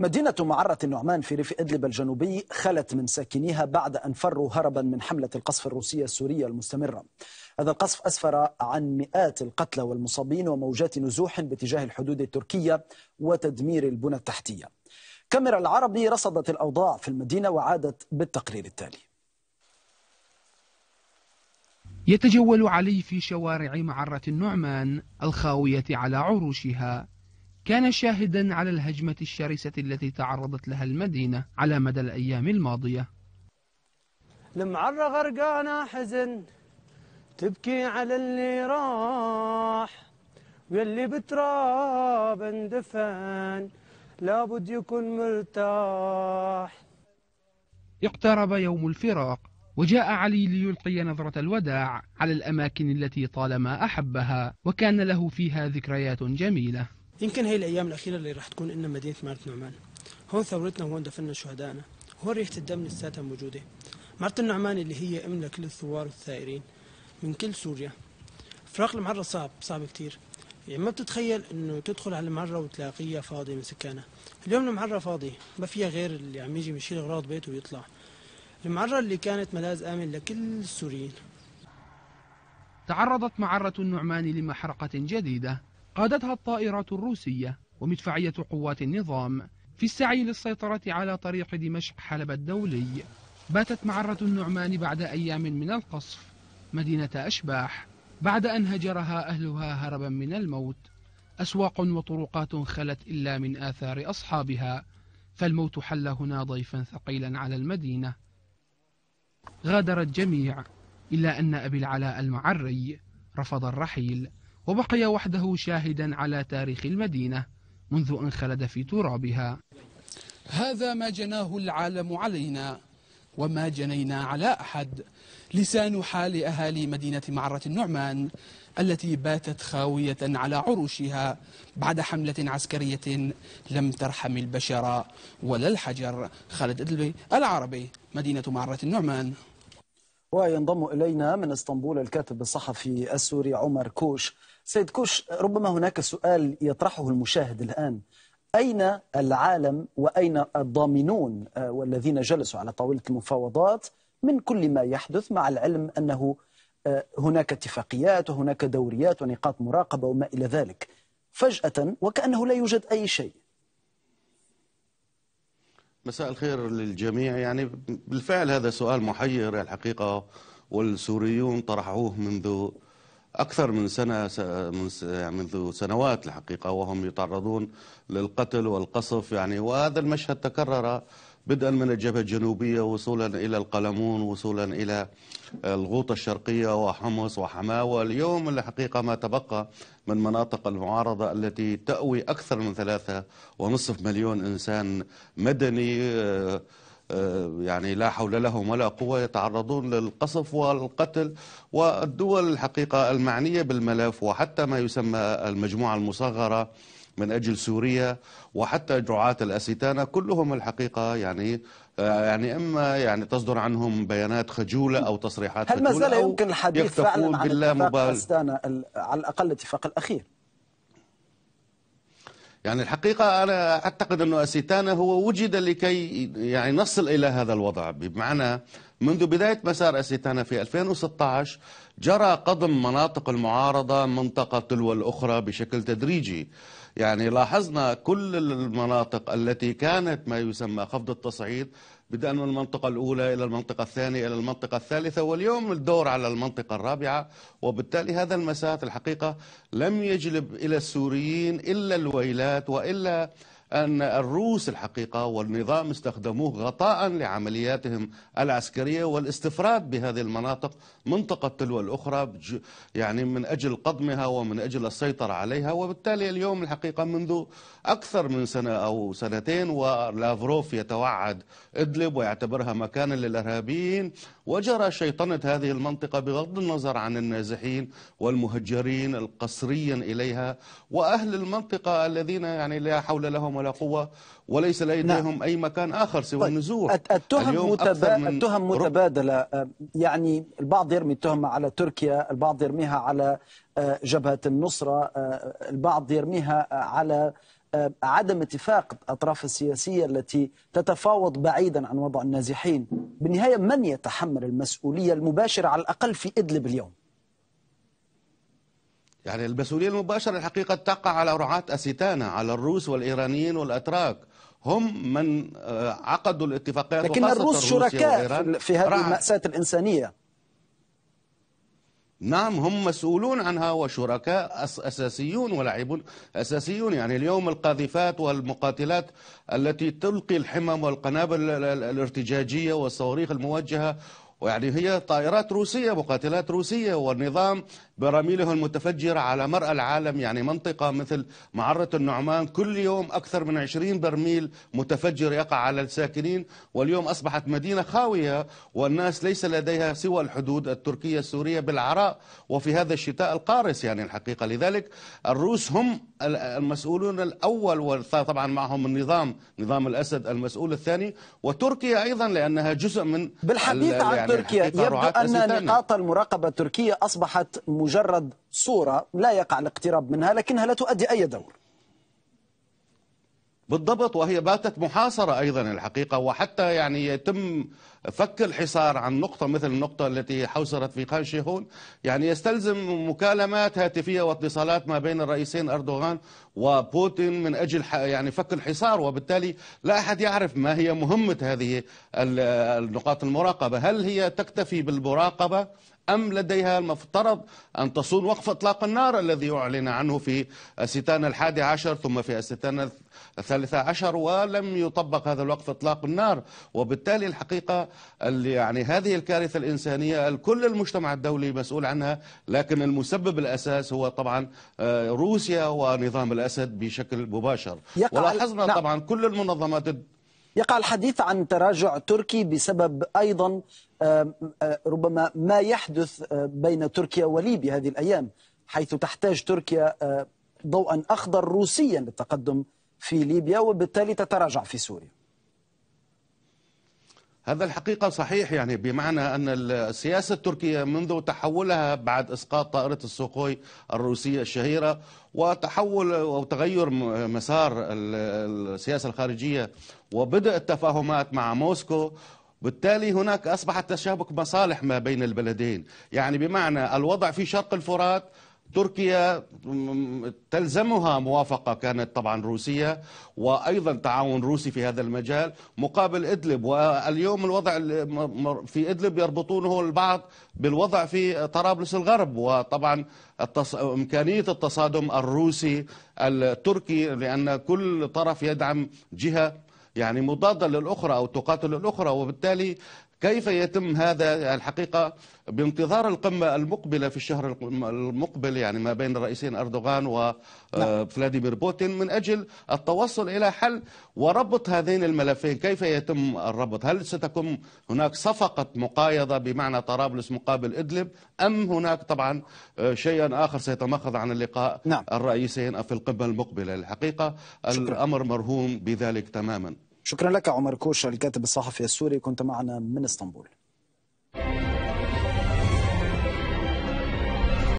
مدينة معرة النعمان في ريف إدلب الجنوبي خلت من ساكنيها بعد أن فروا هربا من حملة القصف الروسية السورية المستمرة هذا القصف أسفر عن مئات القتلى والمصابين وموجات نزوح باتجاه الحدود التركية وتدمير البنى التحتية كاميرا العربي رصدت الأوضاع في المدينة وعادت بالتقرير التالي يتجول علي في شوارع معرة النعمان الخاوية على عروشها كان شاهدا على الهجمة الشرسة التي تعرضت لها المدينة على مدى الأيام الماضية المعرة غرقانة حزن تبكي على اللي راح واللي بتراب اندفن لابد يكون مرتاح اقترب يوم الفراق وجاء علي ليلقي نظرة الوداع على الأماكن التي طالما أحبها وكان له فيها ذكريات جميلة يمكن هي الأيام الأخيرة اللي راح تكون إن مدينة مارة نعمان هون ثورتنا وهون دفننا شهدائنا هون ريحة الدم لساتها موجودة مارة النعمان اللي هي أم لكل الثوار والثائرين من كل سوريا فراق المعرة صعب صعب كتير يعني ما بتتخيل انه تدخل على المعرة وتلاقيها فاضية من سكانها اليوم المعرة فاضية ما فيها غير اللي عم يجي يشيل اغراض بيته ويطلع المعرة اللي كانت ملاذ آمن لكل السوريين تعرضت معرة النعمان لمحرقة جديدة قادتها الطائرات الروسية ومدفعية قوات النظام في السعي للسيطرة على طريق دمشق حلب الدولي باتت معرة النعمان بعد أيام من القصف مدينة أشباح بعد أن هجرها أهلها هربا من الموت أسواق وطرقات خلت إلا من آثار أصحابها فالموت حل هنا ضيفا ثقيلا على المدينة غادر الجميع إلا أن أبي العلاء المعري رفض الرحيل وبقي وحده شاهدا على تاريخ المدينة منذ أن خلد في ترابها هذا ما جناه العالم علينا وما جنينا على أحد لسان حال أهالي مدينة معرة النعمان التي باتت خاوية على عروشها بعد حملة عسكرية لم ترحم البشر ولا الحجر خالد العربي مدينة معرة النعمان وينضم إلينا من اسطنبول الكاتب الصحفي السوري عمر كوش سيد كوش ربما هناك سؤال يطرحه المشاهد الآن أين العالم وأين الضامنون آه، والذين جلسوا على طاولة المفاوضات من كل ما يحدث مع العلم أنه آه، هناك اتفاقيات وهناك دوريات ونقاط مراقبة وما إلى ذلك فجأة وكأنه لا يوجد أي شيء مساء الخير للجميع يعني بالفعل هذا سؤال محير الحقيقة والسوريون طرحوه منذ أكثر من سنة يعني منذ سنوات الحقيقة وهم يتعرضون للقتل والقصف يعني وهذا المشهد تكرر بدءا من الجبهة الجنوبية وصولا إلى القلمون وصولا إلى الغوطة الشرقية وحمص وحماة واليوم الحقيقة ما تبقى من مناطق المعارضة التي تأوي أكثر من ثلاثة ونصف مليون إنسان مدني آه، آه، يعني لا حول لهم ولا قوة يتعرضون للقصف والقتل والدول الحقيقة المعنية بالملف وحتى ما يسمى المجموعة المصغرة من أجل سوريا وحتى جرعاة الأسيتانة كلهم الحقيقة يعني آه، يعني اما يعني تصدر عنهم بيانات خجوله او تصريحات هل ما زال يمكن الحديث فعلا عن اتفاق على الاقل الاتفاق الاخير يعني الحقيقة أنا أعتقد أنه أسيتانا هو وجد لكي يعني نصل إلى هذا الوضع بمعنى منذ بداية مسار أسيتانا في 2016 جرى قضم مناطق المعارضة منطقة تلو الأخرى بشكل تدريجي يعني لاحظنا كل المناطق التي كانت ما يسمى خفض التصعيد بدءا من المنطقة الأولى إلى المنطقة الثانية إلى المنطقة الثالثة واليوم الدور على المنطقة الرابعة وبالتالي هذا المسات الحقيقة لم يجلب إلى السوريين إلا الويلات وإلا أن الروس الحقيقة والنظام استخدموه غطاء لعملياتهم العسكرية والاستفراد بهذه المناطق منطقة تلو الأخرى يعني من أجل قضمها ومن أجل السيطرة عليها وبالتالي اليوم الحقيقة منذ أكثر من سنة أو سنتين ولافروف يتوعد إدلب ويعتبرها مكانا للإرهابيين وجرى شيطنة هذه المنطقة بغض النظر عن النازحين والمهجرين القسريا إليها وأهل المنطقة الذين يعني لا حول لهم ولا قوة وليس لديهم نعم. أي مكان آخر سوى طيب. النزوح التهم, متبا... التهم متبادلة يعني البعض يرمي التهم على تركيا البعض يرميها على أه، جبهة النصرة أه، البعض يرميها على أه، عدم اتفاق الأطراف السياسية التي تتفاوض بعيدا عن وضع النازحين بالنهاية من يتحمل المسؤولية المباشرة على الأقل في إدلب اليوم يعني المسؤولية المباشرة الحقيقة تقع على رعاة اسيتانا على الروس والإيرانيين والأتراك هم من آه، عقدوا الاتفاقيات لكن الروس شركاء في هذه المأساة الإنسانية نعم هم مسؤولون عنها وشركاء أساسيون ولاعبون أساسيون يعني اليوم القاذفات والمقاتلات التي تلقي الحمم والقنابل الارتجاجية والصواريخ الموجهة ويعني هي طائرات روسية مقاتلات روسية والنظام براميله المتفجرة على مرأى العالم يعني منطقة مثل معرة النعمان كل يوم أكثر من 20 برميل متفجر يقع على الساكنين واليوم أصبحت مدينة خاوية والناس ليس لديها سوى الحدود التركية السورية بالعراء وفي هذا الشتاء القارس يعني الحقيقة لذلك الروس هم المسؤولون الأول وطبعا معهم النظام نظام الأسد المسؤول الثاني وتركيا أيضا لأنها جزء من بالحديث عن يعني تركيا يبدو أن نقاط المراقبة التركية أصبحت مجرد صورة لا يقع الاقتراب منها لكنها لا تؤدي أي دور بالضبط وهي باتت محاصرة أيضا الحقيقة وحتى يعني يتم فك الحصار عن نقطة مثل النقطة التي حوصرت في خان شيخون يعني يستلزم مكالمات هاتفية واتصالات ما بين الرئيسين أردوغان وبوتين من أجل يعني فك الحصار وبالتالي لا أحد يعرف ما هي مهمة هذه النقاط المراقبة هل هي تكتفي بالمراقبة أم لديها المفترض أن تصون وقف إطلاق النار الذي أعلن عنه في الستان الحادي عشر ثم في الستان الثالثة عشر ولم يطبق هذا الوقف إطلاق النار وبالتالي الحقيقة اللي يعني هذه الكارثة الإنسانية الكل المجتمع الدولي مسؤول عنها لكن المسبب الأساس هو طبعا آه، روسيا ونظام الأسد بشكل مباشر ولاحظنا نعم. طبعا كل المنظمات يقع الحديث عن تراجع تركي بسبب أيضا ربما ما يحدث بين تركيا وليبيا هذه الأيام حيث تحتاج تركيا ضوءا أخضر روسيا للتقدم في ليبيا وبالتالي تتراجع في سوريا هذا الحقيقة صحيح يعني بمعنى أن السياسة التركية منذ تحولها بعد إسقاط طائرة السوخوي الروسية الشهيرة وتحول أو تغير مسار السياسة الخارجية وبدء التفاهمات مع موسكو بالتالي هناك أصبح تشابك مصالح ما بين البلدين يعني بمعنى الوضع في شرق الفرات تركيا تلزمها موافقة كانت طبعا روسية وأيضا تعاون روسي في هذا المجال مقابل إدلب واليوم الوضع في إدلب يربطونه البعض بالوضع في طرابلس الغرب وطبعا التص... إمكانية التصادم الروسي التركي لأن كل طرف يدعم جهة يعني مضادة للأخرى أو تقاتل الأخرى وبالتالي كيف يتم هذا الحقيقة بانتظار القمة المقبلة في الشهر المقبل يعني ما بين الرئيسين أردوغان وفلاديمير آه، نعم. بوتين من أجل التوصل إلى حل وربط هذين الملفين كيف يتم الربط هل ستكون هناك صفقة مقايضة بمعنى طرابلس مقابل إدلب أم هناك طبعا آه، شيئا آخر سيتمخض عن اللقاء نعم. الرئيسين في القمة المقبلة الحقيقة شكرا. الأمر مرهوم بذلك تماما شكرا لك عمر كوشا الكاتب الصحفي السوري كنت معنا من اسطنبول